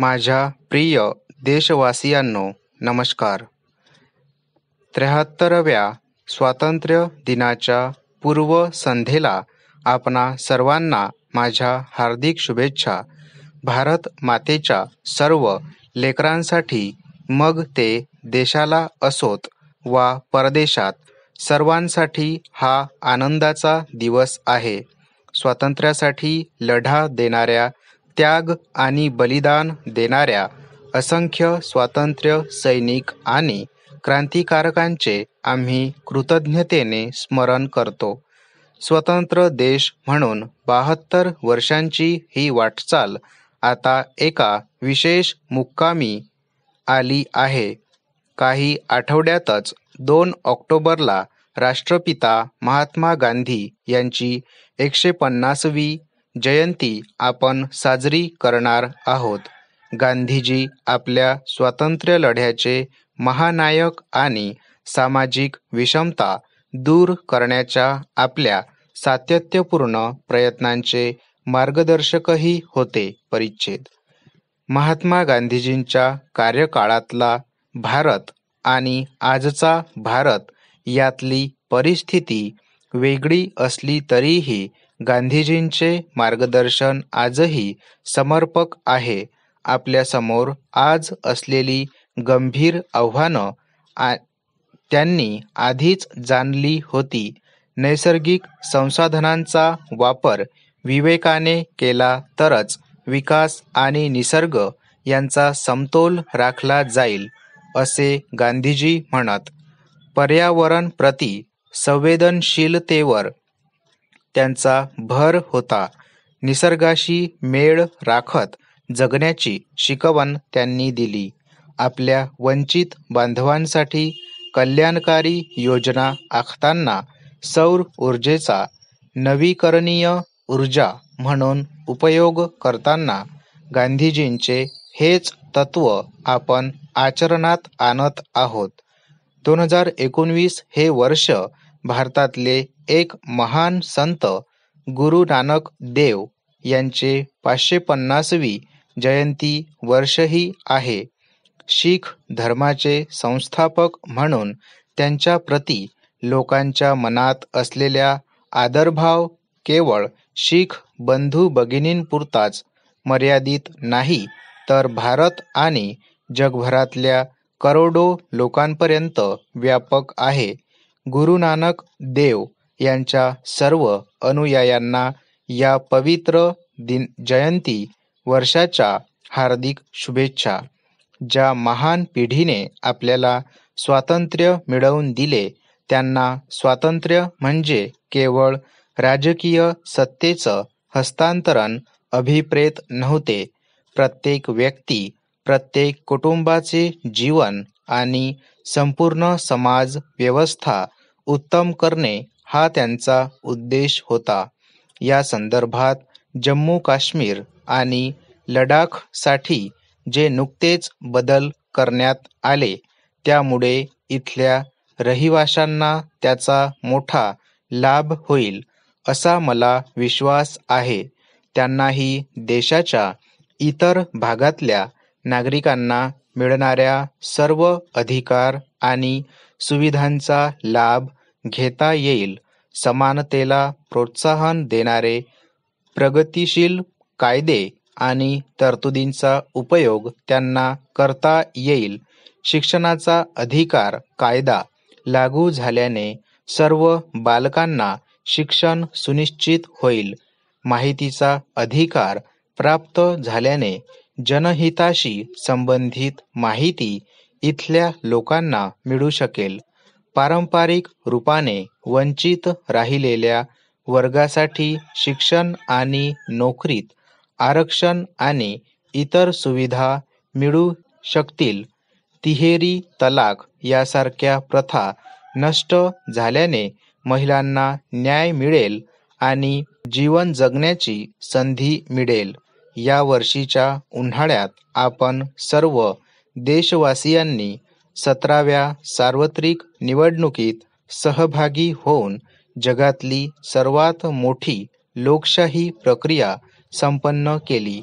माझ्या प्रिय देशवासियांनो नमस्कार त्र्याहत्तरव्या स्वातंत्र्य दिनाच्या पूर्वसंध्येला आपणा सर्वांना माझ्या हार्दिक शुभेच्छा भारत मातेच्या सर्व लेकरांसाठी मग ते देशाला असोत वा परदेशात सर्वांसाठी हा आनंदाचा दिवस आहे स्वातंत्र्यासाठी लढा देणाऱ्या त्याग आणि बलिदान देणाऱ्या असंख्य स्वातंत्र्य सैनिक आणि क्रांतिकारकांचे आम्ही कृतज्ञतेने स्मरण करतो स्वतंत्र देश म्हणून बहात्तर वर्षांची ही वाटचाल आता एका विशेष मुक्कामी आली आहे काही आठवड्यातच दोन ऑक्टोबरला राष्ट्रपिता महात्मा गांधी यांची एकशे पन्नासवी जयंती आपण साजरी करणार आहोत. गांधीजी आपल्या स्वातंत्र्य लढ्याचे महानायक आणि सामाजिक विषमता दूर करण्याच्या आपल्या सातत्यपूर्ण प्रयत्नांचे मार्गदर्शकही होते. परिच्छेद महात्मा गांधीजींच्या कार्यकाळातला भारत आणि आजचा भारत यातली परिस्थिती वेगळी असली तरीही गांधीजींचे मार्गदर्शन आजही समर्पक आहे. आपल्यासमोर आज असलेली गंभीर आव्हानं त्यांनी आधीच जाणली होती. नैसर्गिक संसाधनांचा वापर विवेकाने केला तरच विकास आणि निसर्ग यांचा समतोल राखला जाईल, असे गांधीजी म्हणत. पर्यावरणप्रती संवेदनशीलतेवर त्यांचा भर होता. निसर्गाशी मेळ राखत जगण्याची शिकवण त्यांनी दिली. आपल्या वंचित बांधवांसाठी कल्याणकारी योजना आखताना सौर ऊर्जेचा नवीकरणीय ऊर्जा म्हणून उपयोग करताना गांधीजींचे हेच तत्व आपण आचरणात आणत आहोत. दोन हजार एकोणवीस हे वर्ष भारतातले एक महान संत गुरु नानक देव यांचे पाचशे पन्नासवी जयंती वर्षही आहे. शीख धर्माचे संस्थापक म्हणून त्यांच्या प्रती लोकांच्या मनात असलेल्या आदरभाव केवळ शीख बंधू भगिनींपुरताच मर्यादित नाही तर भारत आणि जगभरातल्या करोडो लोकांपर्यंत व्यापक आहे. गुरु नानक देव यांच्या सर्व अनुयायांना या पवित्र दिन जयंती वर्षाच्या हार्दिक शुभेच्छा. ज्या महान पिढीने आपल्याला स्वातंत्र्य मिळवून दिले त्यांना स्वातंत्र्य म्हणजे केवळ राजकीय सत्तेचं हस्तांतरण अभिप्रेत नव्हते. प्रत्येक व्यक्ती, प्रत्येक कुटुंबाचे जीवन आणि संपूर्ण समाज व्यवस्था उत्तम करणे हा त्यांचा उद्देश होता. या संदर्भात जम्मू काश्मीर आणि लडाखसाठी जे नुकतेच बदल करण्यात आले त्यामुळे इथल्या रहिवाशांना त्याचा मोठा लाभ होईल असा मला विश्वास आहे. त्यांनाही देशाच्या इतर भागातल्या नागरिकांना मिळणाऱ्या सर्व अधिकार आणि सुविधांचा लाभ घेता येईल. समानतेला प्रोत्साहन देणारे प्रगतीशील कायदे आणि तरतुदींचा उपयोग त्यांना करता येईल. शिक्षणाचा अधिकार कायदा लागू झाल्याने सर्व बालकांना शिक्षण सुनिश्चित होईल. माहितीचा अधिकार प्राप्त झाल्याने जनहिताशी संबंधित माहिती इथल्या लोकांना मिळू शकेल. पारंपरिक रूपाने वंचित राहिलेल्या वर्गासाठी शिक्षण आणि नोकरीत आरक्षण आणि इतर सुविधा मिळू शकतील. तिहेरी तलाक यासारख्या प्रथा नष्ट झाल्याने महिलांना न्याय मिळेल आणि जीवन जगण्याची संधी मिळेल. या वर्षीच्या उन्हाळ्यात आपण सर्व देशवासियांनी सतराव्या सार्वत्रिक निवडणुकीत सहभागी होऊन जगातली सर्वात मोठी लोकशाही प्रक्रिया संपन्न केली